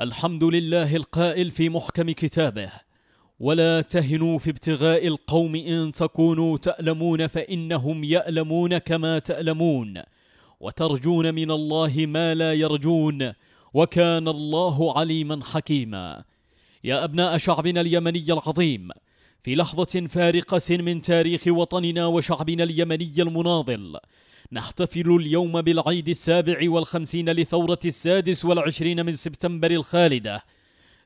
الحمد لله القائل في محكم كتابه ولا تهنوا في ابتغاء القوم ان تكونوا تالمون فانهم يالمون كما تالمون وترجون من الله ما لا يرجون وكان الله عليما حكيما يا ابناء شعبنا اليمني العظيم في لحظه فارقه من تاريخ وطننا وشعبنا اليمني المناضل نحتفل اليوم بالعيد السابع والخمسين لثورة السادس والعشرين من سبتمبر الخالدة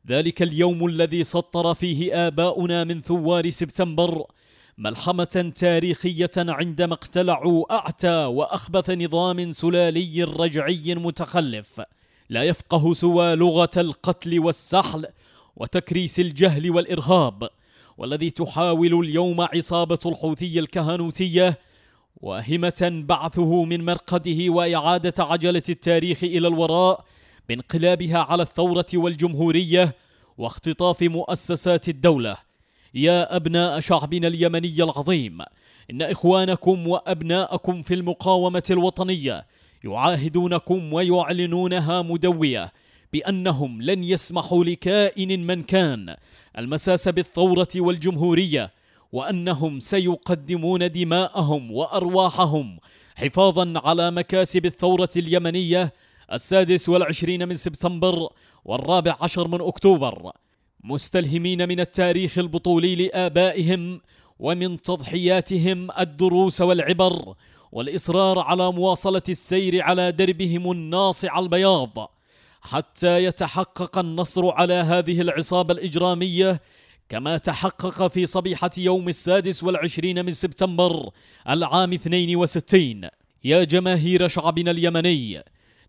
ذلك اليوم الذي سطر فيه آباؤنا من ثوار سبتمبر ملحمة تاريخية عندما اقتلعوا أعتى وأخبث نظام سلالي رجعي متخلف لا يفقه سوى لغة القتل والسحل وتكريس الجهل والإرهاب والذي تحاول اليوم عصابة الحوثي الكهنوتية واهمه بعثه من مرقده واعاده عجله التاريخ الى الوراء بانقلابها على الثوره والجمهوريه واختطاف مؤسسات الدوله يا ابناء شعبنا اليمني العظيم ان اخوانكم وابناءكم في المقاومه الوطنيه يعاهدونكم ويعلنونها مدويه بانهم لن يسمحوا لكائن من كان المساس بالثوره والجمهوريه وانهم سيقدمون دماءهم وارواحهم حفاظا على مكاسب الثوره اليمنيه السادس والعشرين من سبتمبر والرابع عشر من اكتوبر مستلهمين من التاريخ البطولي لابائهم ومن تضحياتهم الدروس والعبر والاصرار على مواصله السير على دربهم الناصع البياض حتى يتحقق النصر على هذه العصابه الاجراميه كما تحقق في صبيحة يوم السادس والعشرين من سبتمبر العام 62 يا جماهير شعبنا اليمني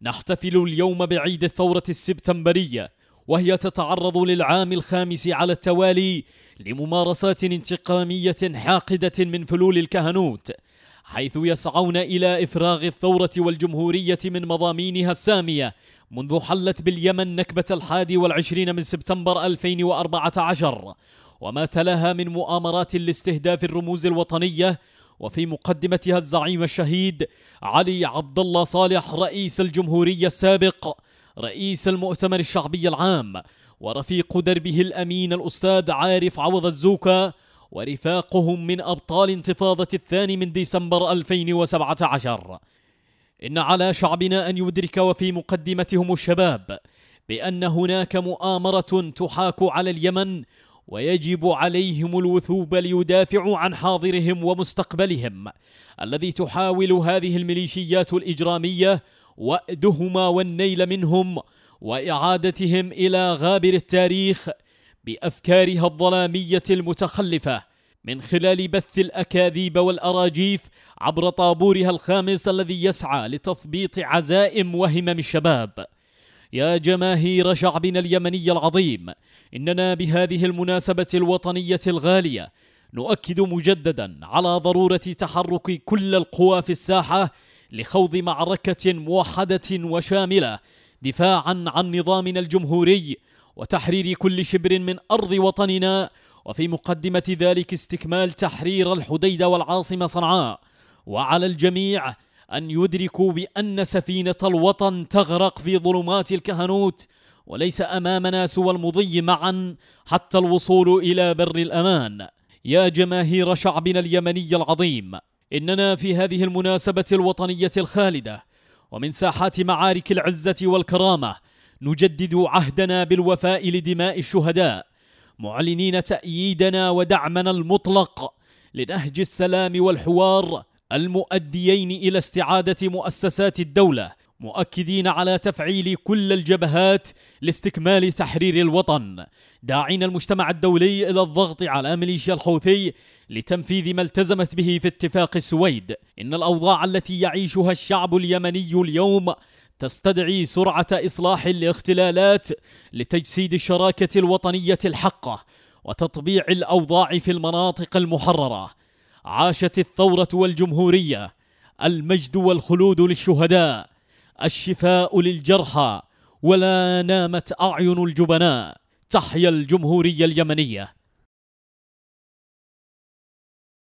نحتفل اليوم بعيد الثورة السبتمبرية وهي تتعرض للعام الخامس على التوالي لممارسات انتقامية حاقدة من فلول الكهنوت حيث يسعون إلى إفراغ الثورة والجمهورية من مضامينها السامية منذ حلت باليمن نكبة الحادي والعشرين من سبتمبر 2014 وما تلاها من مؤامرات لاستهداف الرموز الوطنية وفي مقدمتها الزعيم الشهيد علي عبد الله صالح رئيس الجمهورية السابق رئيس المؤتمر الشعبي العام ورفيق دربه الأمين الأستاذ عارف عوض الزوكا ورفاقهم من أبطال انتفاضة الثاني من ديسمبر 2017 إن على شعبنا أن يدرك وفي مقدمتهم الشباب بأن هناك مؤامرة تحاك على اليمن ويجب عليهم الوثوب ليدافعوا عن حاضرهم ومستقبلهم الذي تحاول هذه الميليشيات الإجرامية وأدهما والنيل منهم وإعادتهم إلى غابر التاريخ بافكارها الظلاميه المتخلفه من خلال بث الاكاذيب والاراجيف عبر طابورها الخامس الذي يسعى لتثبيط عزائم وهمم الشباب يا جماهير شعبنا اليمني العظيم اننا بهذه المناسبه الوطنيه الغاليه نؤكد مجددا على ضروره تحرك كل القوى في الساحه لخوض معركه موحده وشامله دفاعا عن نظامنا الجمهوري وتحرير كل شبر من أرض وطننا وفي مقدمة ذلك استكمال تحرير الحديدة والعاصمة صنعاء وعلى الجميع أن يدركوا بأن سفينة الوطن تغرق في ظلمات الكهنوت وليس أمامنا سوى المضي معا حتى الوصول إلى بر الأمان يا جماهير شعبنا اليمني العظيم إننا في هذه المناسبة الوطنية الخالدة ومن ساحات معارك العزة والكرامة نجدد عهدنا بالوفاء لدماء الشهداء معلنين تأييدنا ودعمنا المطلق لنهج السلام والحوار المؤديين إلى استعادة مؤسسات الدولة مؤكدين على تفعيل كل الجبهات لاستكمال تحرير الوطن داعين المجتمع الدولي إلى الضغط على ميليشيا الحوثي لتنفيذ ما التزمت به في اتفاق السويد إن الأوضاع التي يعيشها الشعب اليمني اليوم تستدعي سرعة إصلاح الاختلالات لتجسيد الشراكة الوطنية الحقة وتطبيع الأوضاع في المناطق المحررة عاشت الثورة والجمهورية المجد والخلود للشهداء الشفاء للجرحى ولا نامت اعين الجبناء تحيا الجمهوريه اليمنيه